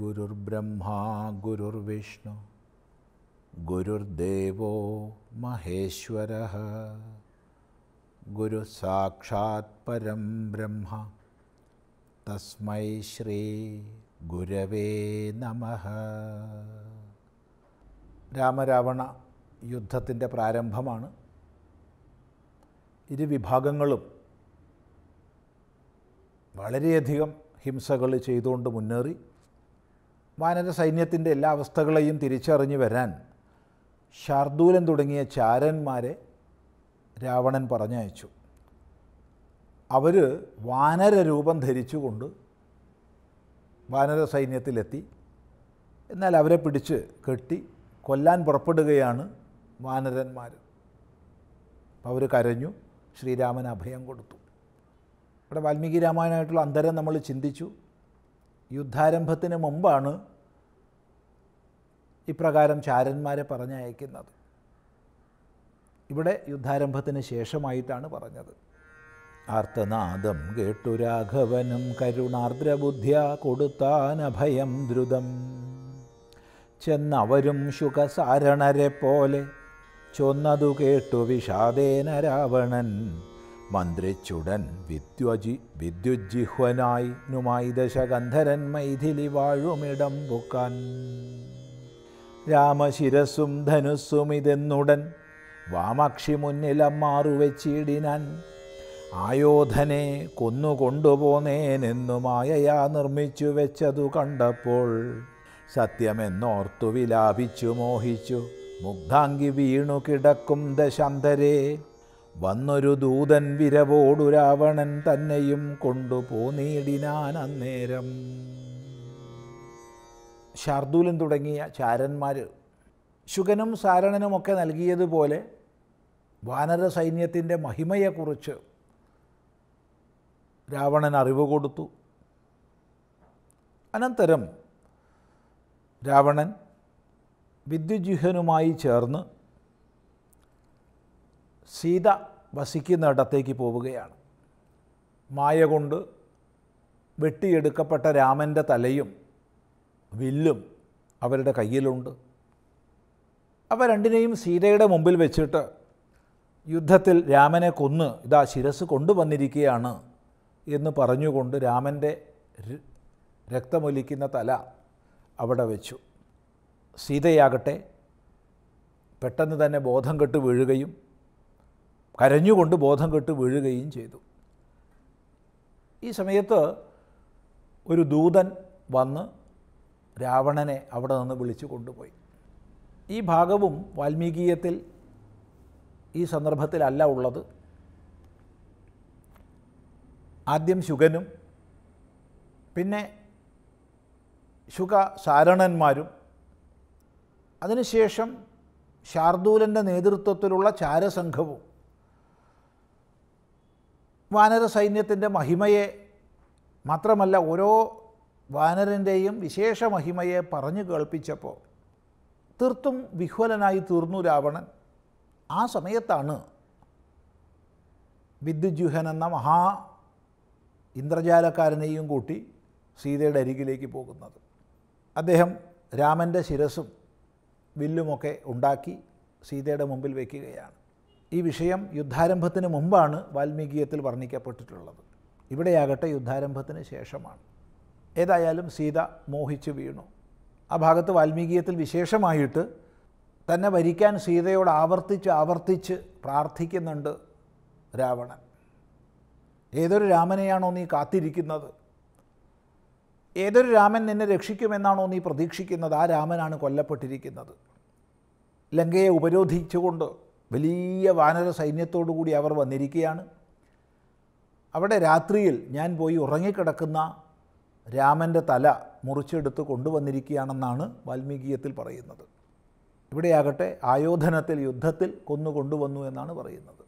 ഗുരുർബ്രഹ്മാ ഗുരുർവിഷ്ണു ഗുരുദേവോ മഹേശ്വര ഗുരു സാക്ഷാത് പരം ബ്രഹ്മ തസ്മൈ ശ്രീ ഗുരവേ നമ രാമരാവണ യുദ്ധത്തിൻ്റെ പ്രാരംഭമാണ് ഇരു വിഭാഗങ്ങളും വളരെയധികം ഹിംസകൾ ചെയ്തുകൊണ്ട് മുന്നേറി വാനര സൈന്യത്തിൻ്റെ എല്ലാ അവസ്ഥകളെയും തിരിച്ചറിഞ്ഞു വരാൻ ശാർദൂലൻ തുടങ്ങിയ ചാരന്മാരെ രാവണൻ പറഞ്ഞയച്ചു അവർ രൂപം ധരിച്ചുകൊണ്ട് വാനര സൈന്യത്തിലെത്തി എന്നാൽ അവരെ പിടിച്ച് കെട്ടി കൊല്ലാൻ പുറപ്പെടുകയാണ് വാനരന്മാർ അവർ കരഞ്ഞു ശ്രീരാമൻ അഭയം കൊടുത്തു ഇവിടെ വാൽമീകി രാമായണമായിട്ടുള്ള അന്തരം നമ്മൾ ചിന്തിച്ചു യുദ്ധാരംഭത്തിന് മുമ്പാണ് ഇപ്രകാരം ചാരന്മാരെ പറഞ്ഞയക്കുന്നത് ഇവിടെ യുദ്ധാരംഭത്തിന് ശേഷമായിട്ടാണ് പറഞ്ഞത് ആർത്തനാദം കേട്ടു രാഘവനും കരുണാർദ്രബുദ്ധ്യ കൊടുത്താനഭയം ദ്രുതം ചെന്നവരും ശുഖസാരണരെ പോലെ ചൊന്നതു കേട്ടു വിഷാദേന രാവണൻ മന്ത്രിച്ചുടൻ വിദ്വജി വിദ്യുജിഹ്വനായി നുമായി ദശഗന്ധരൻ മൈഥിലി വാഴുമിടം പൊക്കാൻ രാമശിരസും ധനുസ്സും ഇതെന്നുടൻ വാമക്ഷി മുന്നിലം വെച്ചിടിനാൻ ആയോധനെ കൊന്നുകൊണ്ടുപോന്നേനെന്നു മായയാ നിർമ്മിച്ചു വെച്ചതു കണ്ടപ്പോൾ സത്യമെന്നോർത്തു വിലാപിച്ചു മോഹിച്ചു മുഗ്ധാങ്കി വീണു കിടക്കും ദശാന്തരെ വന്നൊരു ദൂതൻ വിരവോടു രാവണൻ തന്നെയും കൊണ്ടുപോന്നീടിനാൻ അന്നേരം ശാർദൂലൻ തുടങ്ങിയ ചാരന്മാർ ശുഗനും സാരണനുമൊക്കെ നൽകിയതുപോലെ വാനര സൈന്യത്തിൻ്റെ മഹിമയെക്കുറിച്ച് രാവണൻ അറിവ് കൊടുത്തു അനന്തരം രാവണൻ വിദ്യുജിഹ്വനുമായി ചേർന്ന് സീത വസിക്കുന്നിടത്തേക്ക് പോവുകയാണ് മായ കൊണ്ട് വെട്ടിയെടുക്കപ്പെട്ട രാമൻ്റെ തലയും വില്ലും അവരുടെ കയ്യിലുണ്ട് അവ രണ്ടിനെയും സീതയുടെ മുമ്പിൽ വെച്ചിട്ട് യുദ്ധത്തിൽ രാമനെ കൊന്ന് ഇതാ ശിരസ് കൊണ്ടുവന്നിരിക്കുകയാണ് എന്ന് പറഞ്ഞുകൊണ്ട് രാമൻ്റെ രക്തമൊലിക്കുന്ന തല അവിടെ വെച്ചു സീതയാകട്ടെ പെട്ടെന്ന് തന്നെ ബോധം കെട്ട് വീഴുകയും കരഞ്ഞുകൊണ്ട് ബോധം കെട്ട് വീഴുകയും ചെയ്തു ഈ സമയത്ത് ഒരു ദൂതൻ വന്ന് രാവണനെ അവിടെ നിന്ന് വിളിച്ചു കൊണ്ടുപോയി ഈ ഭാഗവും വാൽമീകീയത്തിൽ ഈ സന്ദർഭത്തിലല്ല ഉള്ളത് ആദ്യം ശുഗനും പിന്നെ ശുക സാരണന്മാരും അതിനുശേഷം ശാർദൂലൻ്റെ നേതൃത്വത്തിലുള്ള ചാരസംഘവും വാനര സൈന്യത്തിൻ്റെ മഹിമയെ മാത്രമല്ല ഓരോ വാനരൻ്റെയും വിശേഷ മഹിമയെ പറഞ്ഞു കേൾപ്പിച്ചപ്പോൾ തീർത്തും വിഹ്വലനായി തീർന്നു രാവണൻ ആ സമയത്താണ് വിദ്യുജുഹൻ എന്ന മഹാ ഇന്ദ്രജാലക്കാരനെയും കൂട്ടി സീതയുടെ അരികിലേക്ക് പോകുന്നത് അദ്ദേഹം രാമൻ്റെ ശിരസും വില്ലുമൊക്കെ ഉണ്ടാക്കി സീതയുടെ മുമ്പിൽ വയ്ക്കുകയാണ് ഈ വിഷയം യുദ്ധാരംഭത്തിന് മുമ്പാണ് വാൽമീകിയത്തിൽ വർണ്ണിക്കപ്പെട്ടിട്ടുള്ളത് ഇവിടെയാകട്ടെ യുദ്ധാരംഭത്തിന് ശേഷമാണ് ഏതായാലും സീത മോഹിച്ചു വീണു ആ ഭാഗത്ത് വാൽമീകീയത്തിൽ വിശേഷമായിട്ട് തന്നെ ഭരിക്കാൻ സീതയോട് ആവർത്തിച്ച് ആവർത്തിച്ച് പ്രാർത്ഥിക്കുന്നുണ്ട് രാവണൻ ഏതൊരു രാമനെയാണോ നീ കാത്തിരിക്കുന്നത് ഏതൊരു രാമൻ നിന്നെ രക്ഷിക്കുമെന്നാണോ നീ പ്രതീക്ഷിക്കുന്നത് ആ രാമനാണ് കൊല്ലപ്പെട്ടിരിക്കുന്നത് ലങ്കയെ ഉപരോധിച്ചുകൊണ്ട് വലിയ വാനര സൈന്യത്തോടു കൂടി അവർ വന്നിരിക്കുകയാണ് അവിടെ രാത്രിയിൽ ഞാൻ പോയി ഉറങ്ങിക്കിടക്കുന്ന രാമൻ്റെ തല മുറിച്ചെടുത്ത് കൊണ്ടുവന്നിരിക്കുകയാണെന്നാണ് വാൽമീകിയത്തിൽ പറയുന്നത് ഇവിടെയാകട്ടെ ആയോധനത്തിൽ യുദ്ധത്തിൽ കൊന്നു കൊണ്ടുവന്നു എന്നാണ് പറയുന്നത്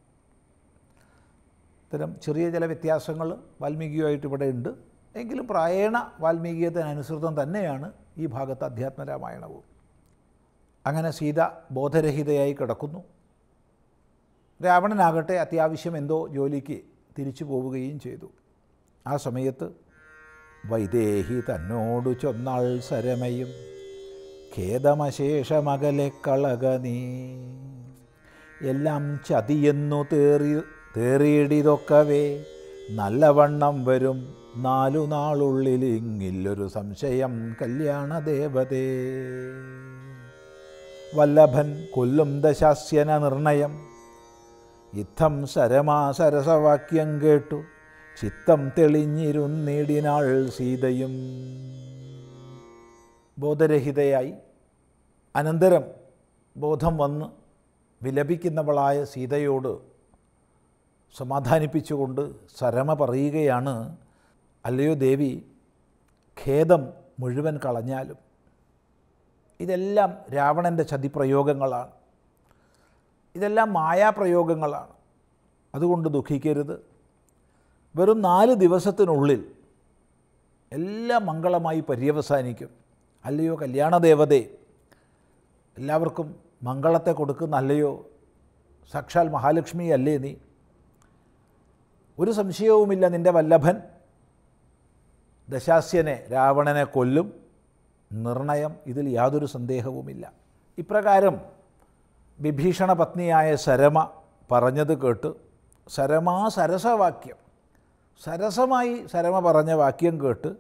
ഇത്തരം ചെറിയ ചില വ്യത്യാസങ്ങൾ വാൽമീകിയുമായിട്ട് ഇവിടെ ഉണ്ട് എങ്കിലും പ്രായേണ വാൽമീകീയത്തിനനുസൃതം തന്നെയാണ് ഈ ഭാഗത്ത് അധ്യാത്മരാമായണവും അങ്ങനെ സീത ബോധരഹിതയായി കിടക്കുന്നു രാവണനാകട്ടെ അത്യാവശ്യം എന്തോ ജോലിക്ക് തിരിച്ചു പോവുകയും ചെയ്തു ആ സമയത്ത് വൈദേഹി തന്നോടു ചൊന്നാൾ സരമയും ഖേദമശേഷമകലെ കളക നീ എല്ലാം ചതിയെന്നു തേറി തേറിയിടിതൊക്കവേ നല്ലവണ്ണം വരും നാലു നാളുള്ളിൽ ഇങ്ങില്ലൊരു സംശയം കല്യാണ ദേവതേ വല്ലഭൻ കൊല്ലും ദശാസ്യന നിർണയം യുദ്ധം സരമാ സരസവാക്യം കേട്ടു ചിത്തം തെളിഞ്ഞിരുന്നിടിനാൾ സീതയും ബോധരഹിതയായി അനന്തരം ബോധം വന്ന് വിലപിക്കുന്നവളായ സീതയോട് സമാധാനിപ്പിച്ചുകൊണ്ട് സരമ പറയുകയാണ് അല്ലയോ ദേവി ഖേദം മുഴുവൻ കളഞ്ഞാലും ഇതെല്ലാം രാവണൻ്റെ ചതിപ്രയോഗങ്ങളാണ് ഇതെല്ലാം മായാപ്രയോഗങ്ങളാണ് അതുകൊണ്ട് ദുഃഖിക്കരുത് വെറും നാല് ദിവസത്തിനുള്ളിൽ എല്ലാം മംഗളമായി പര്യവസാനിക്കും അല്ലയോ കല്യാണ എല്ലാവർക്കും മംഗളത്തെ കൊടുക്കുന്ന അല്ലയോ സാക്ഷാൽ മഹാലക്ഷ്മി അല്ലേ നീ ഒരു സംശയവുമില്ല നിൻ്റെ വല്ലഭൻ ദശാസ്യനെ രാവണനെ കൊല്ലും നിർണയം ഇതിൽ യാതൊരു സന്ദേഹവുമില്ല ഇപ്രകാരം വിഭീഷണ പത്നിയായ സരമ പറഞ്ഞത് കേട്ട് സരമാ സരസവാക്യം സരസമായി സരമ പറഞ്ഞ വാക്യം കേട്ട്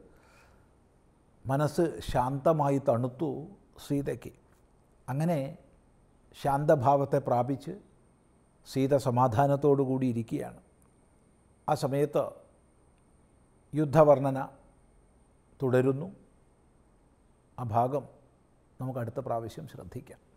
മനസ്സ് ശാന്തമായി തണുത്തു സീതയ്ക്ക് അങ്ങനെ ശാന്തഭാവത്തെ പ്രാപിച്ച് സീത സമാധാനത്തോടു കൂടി ഇരിക്കുകയാണ് ആ സമയത്ത് യുദ്ധവർണ്ണന തുടരുന്നു ആ ഭാഗം നമുക്ക് അടുത്ത പ്രാവശ്യം ശ്രദ്ധിക്കാം